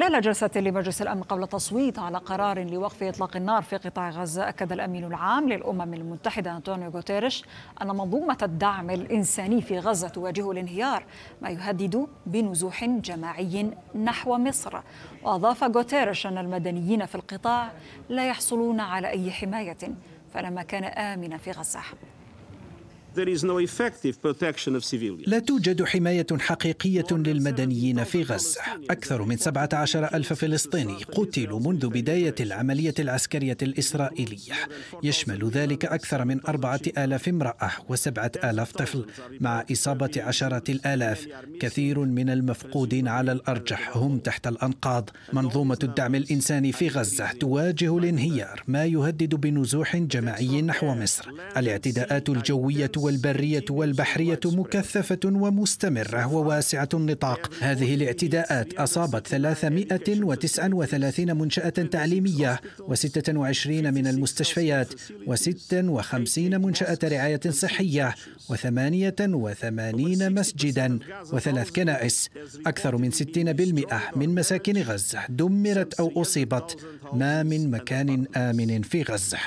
خلال جلسة لمجلس الأمن قبل التصويت على قرار لوقف إطلاق النار في قطاع غزة أكد الأمين العام للأمم المتحدة أنطونيو غوتيريش أن منظومة الدعم الإنساني في غزة تواجه الانهيار ما يهدد بنزوح جماعي نحو مصر وأضاف غوتيريش أن المدنيين في القطاع لا يحصلون على أي حماية فلما كان آمنا في غزة لا توجد حماية حقيقية للمدنيين في غزة أكثر من 17 ألف فلسطيني قتلوا منذ بداية العملية العسكرية الإسرائيلية يشمل ذلك أكثر من أربعة آلاف امرأة وسبعة آلاف طفل مع إصابة عشرة الآلاف كثير من المفقودين على الأرجح هم تحت الأنقاض منظومة الدعم الإنساني في غزة تواجه الانهيار ما يهدد بنزوح جماعي نحو مصر الاعتداءات الجوية والبرية والبحرية مكثفة ومستمرة وواسعة النطاق هذه الاعتداءات أصابت 339 منشأة تعليمية و26 من المستشفيات و56 منشأة رعاية صحية و88 مسجدا وثلاث كنائس أكثر من 60% من مساكن غزة دمرت أو أصيبت ما من مكان آمن في غزة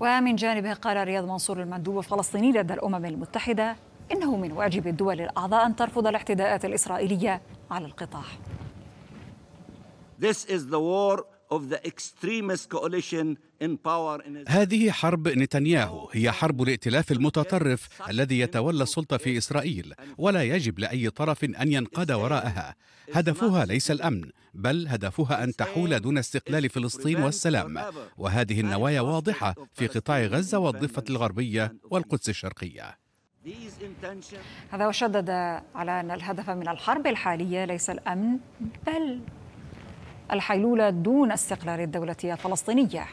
ومن جانبه قال رياض منصور المندوب الفلسطيني لدى الأمم المتحدة إنه من واجب الدول الأعضاء أن ترفض الاعتداءات الإسرائيلية على القطاع This is the war هذه حرب نتنياهو هي حرب الائتلاف المتطرف الذي يتولى السلطة في إسرائيل ولا يجب لأي طرف أن ينقاد وراءها هدفها ليس الأمن بل هدفها أن تحول دون استقلال فلسطين والسلام وهذه النوايا واضحة في قطاع غزة والضفة الغربية والقدس الشرقية هذا وشدد على أن الهدف من الحرب الحالية ليس الأمن بل الحيلولة دون استقرار الدولة الفلسطينية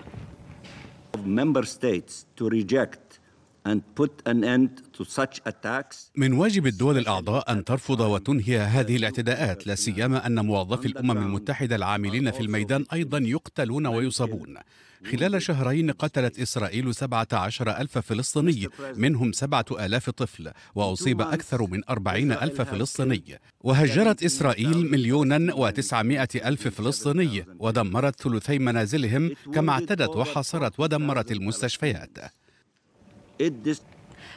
من واجب الدول الأعضاء أن ترفض وتنهي هذه الاعتداءات لا سيما أن موظفي الأمم المتحدة العاملين في الميدان أيضا يقتلون ويصابون خلال شهرين قتلت إسرائيل 17 ألف فلسطيني منهم 7000 طفل وأصيب أكثر من 40 ألف فلسطيني وهجرت إسرائيل مليونا وتسعمائة ألف فلسطيني ودمرت ثلثي منازلهم كما اعتدت وحاصرت ودمرت المستشفيات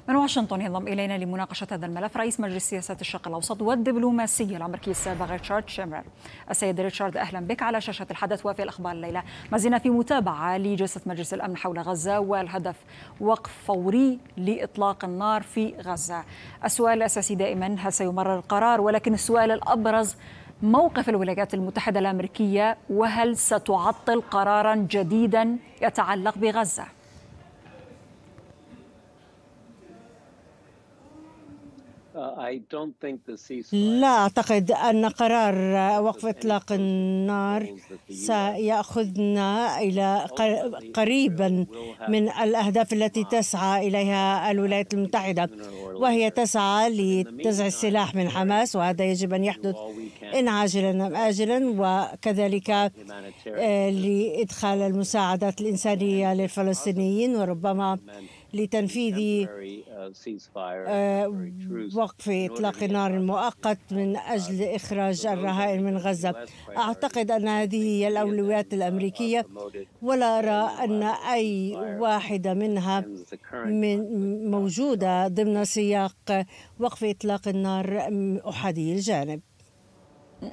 من واشنطن ينضم إلينا لمناقشة هذا الملف رئيس مجلس سياسة الشرق الأوسط والدبلوماسي الأمريكي السابق ريتشارد شيمر السيد ريتشارد أهلا بك على شاشة الحدث وفي الأخبار الليلة ما زلنا في متابعة لجلسة مجلس الأمن حول غزة والهدف وقف فوري لإطلاق النار في غزة السؤال الأساسي دائما هل سيمرر القرار ولكن السؤال الأبرز موقف الولايات المتحدة الأمريكية وهل ستعطل قرارا جديدا يتعلق بغزة؟ Uh, لا أعتقد أن قرار وقف إطلاق النار سيأخذنا إلى قريبا من الأهداف التي تسعى إليها الولايات المتحدة وهي تسعى لتزع السلاح من حماس وهذا يجب أن يحدث إن عاجلا أم آجلا وكذلك آه، لإدخال المساعدات الإنسانية للفلسطينيين وربما لتنفيذ آه، وقف إطلاق النار المؤقت من أجل إخراج الرهائن من غزة أعتقد أن هذه هي الأولويات الأمريكية ولا أرى أن أي واحدة منها من موجودة ضمن سياق وقف إطلاق النار أحادي الجانب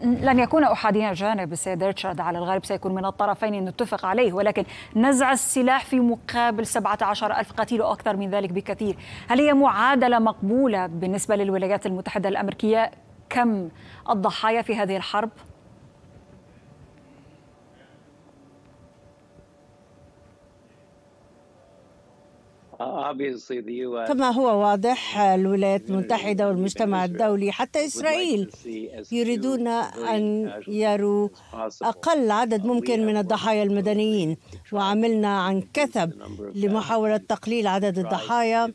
لن يكون احاديا جانب السيد ريتشارد على الغالب سيكون من الطرفين نتفق عليه ولكن نزع السلاح في مقابل 17 ألف قتيل وأكثر من ذلك بكثير هل هي معادلة مقبولة بالنسبة للولايات المتحدة الأمريكية كم الضحايا في هذه الحرب؟ كما هو واضح الولايات المتحدة والمجتمع الدولي حتى إسرائيل يريدون أن يروا أقل عدد ممكن من الضحايا المدنيين وعملنا عن كثب لمحاولة تقليل عدد الضحايا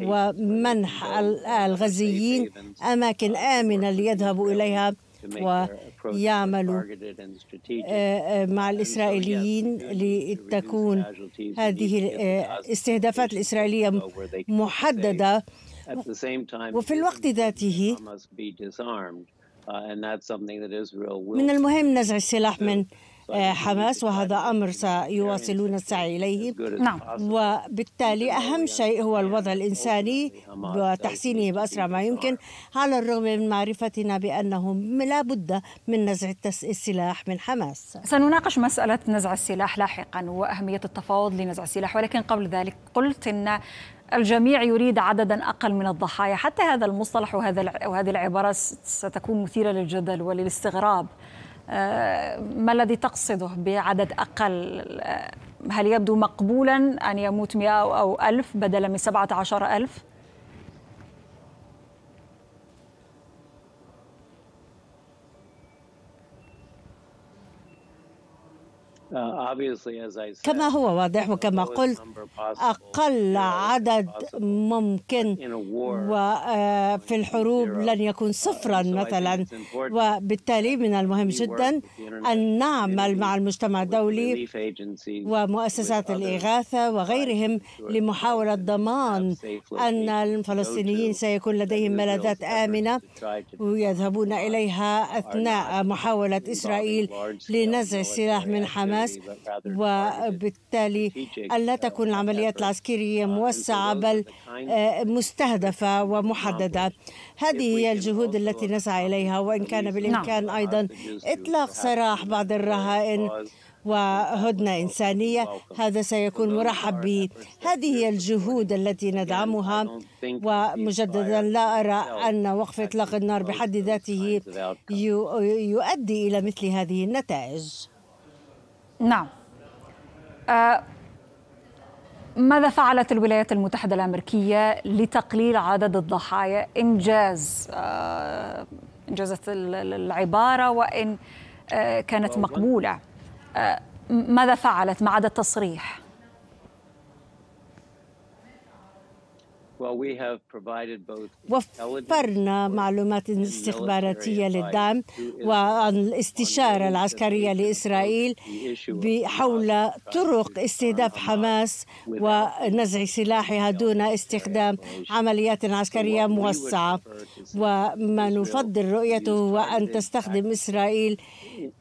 ومنح الغزيين أماكن uh, آمنة ليذهبوا إليها و يعمل آه، آه، مع الإسرائيليين لتكون هذه الاستهدافات آه، الإسرائيلية محددة وفي الوقت ذاته uh, من المهم نزع السلاح من آه، حماس وهذا أمر سيواصلون السعي إليه نعم. وبالتالي أهم شيء هو الوضع الإنساني وتحسينه بأسرع ما يمكن على الرغم من معرفتنا بأنه لا بد من نزع السلاح من حماس سنناقش مسألة نزع السلاح لاحقا وأهمية التفاوض لنزع السلاح ولكن قبل ذلك قلت أن الجميع يريد عددا اقل من الضحايا، حتى هذا المصطلح وهذا وهذه العباره ستكون مثيره للجدل وللاستغراب. ما الذي تقصده بعدد أقل هل يبدو مقبولا أن يموت 100 أو 1000 بدلا من 17 ألف؟ Uh, كما هو واضح وكما قلت أقل عدد ممكن وفي uh, الحروب لن يكون uh, صفرا مثلا وبالتالي من المهم جدا أن نعمل مع المجتمع الدولي ومؤسسات الإغاثة وغيرهم لمحاولة ضمان أن الفلسطينيين سيكون لديهم ملاذات آمنة ويذهبون إليها أثناء محاولة إسرائيل لنزع السلاح من حماس الناس وبالتالي أن لا uh, تكون العمليات العسكرية uh, موسعة بل آه، مستهدفة ومحددة هذه هي الجهود التي نسعى إليها وإن كان بالإمكان أيضا إطلاق سراح بعض الرهائن وهدنة إنسانية هذا سيكون مرحب به هذه هي الجهود التي ندعمها ومجددا لا أرى أن وقف إطلاق النار بحد ذاته يؤدي إلى مثل هذه النتائج نعم آه ماذا فعلت الولايات المتحدة الأمريكية لتقليل عدد الضحايا إنجاز آه إنجازت العبارة وإن آه، كانت مقبولة آه، ماذا فعلت ما عدا التصريح؟ وفرنا معلومات استخباراتية للدعم والاستشارة العسكرية لإسرائيل حول طرق استهداف حماس ونزع سلاحها دون استخدام عمليات عسكرية موسعة وما نفضل رؤيته هو أن تستخدم إسرائيل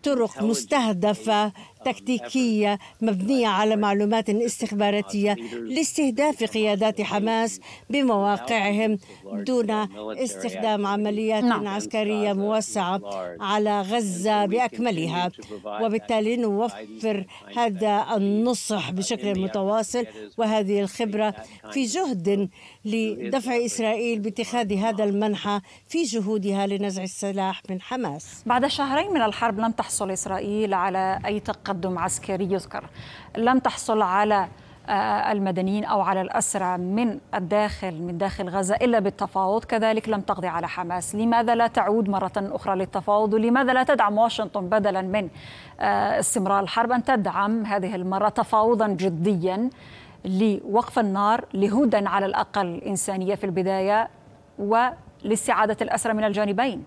طرق مستهدفة تكتيكية مبنية على معلومات استخباراتية لاستهداف قيادات حماس بمواقعهم دون استخدام عمليات نعم. عسكرية موسعة على غزة بأكملها وبالتالي نوفر هذا النصح بشكل متواصل وهذه الخبرة في جهد لدفع إسرائيل باتخاذ هذا المنحى في جهودها لنزع السلاح من حماس بعد شهرين من الحرب لم تحصل إسرائيل على أي تقدم تقدم عسكري يذكر لم تحصل على آه، المدنيين او على الاسرى من الداخل من داخل غزه الا بالتفاوض كذلك لم تقضي على حماس لماذا لا تعود مره اخرى للتفاوض ولماذا لا تدعم واشنطن بدلا من آه، استمرار الحرب ان تدعم هذه المره تفاوضا جديا لوقف النار لهدى على الاقل انسانيه في البدايه ولاستعاده الاسرى من الجانبين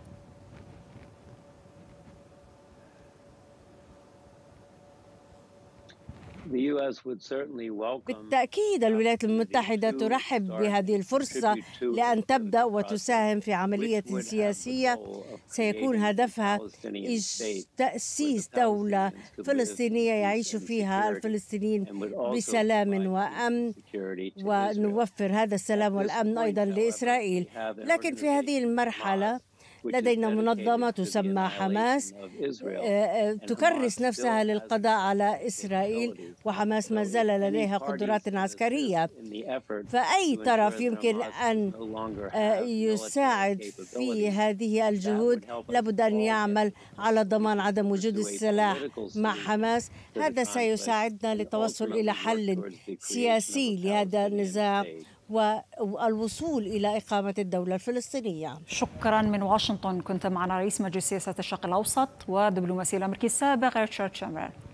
بالتأكيد الولايات المتحدة ترحب بهذه الفرصة لأن تبدأ وتساهم في عملية سياسية سيكون هدفها تأسيس دولة فلسطينية يعيش فيها الفلسطينيين بسلام وأمن ونوفر هذا السلام والأمن أيضا لإسرائيل لكن في هذه المرحلة لدينا منظمة تسمى حماس آه، آه، تكرس نفسها للقضاء على إسرائيل وحماس ما زال لديها قدرات عسكرية فأي طرف يمكن أن آه، يساعد في هذه الجهود لابد أن يعمل على ضمان عدم وجود السلاح مع حماس هذا سيساعدنا للتوصل إلى حل سياسي لهذا النزاع والوصول إلى إقامة الدولة الفلسطينية شكرا من واشنطن كنت معنا رئيس مجلس سياسة الشرق الأوسط ودبلوماسي الأمريكي السابق ريتشارد شامبرل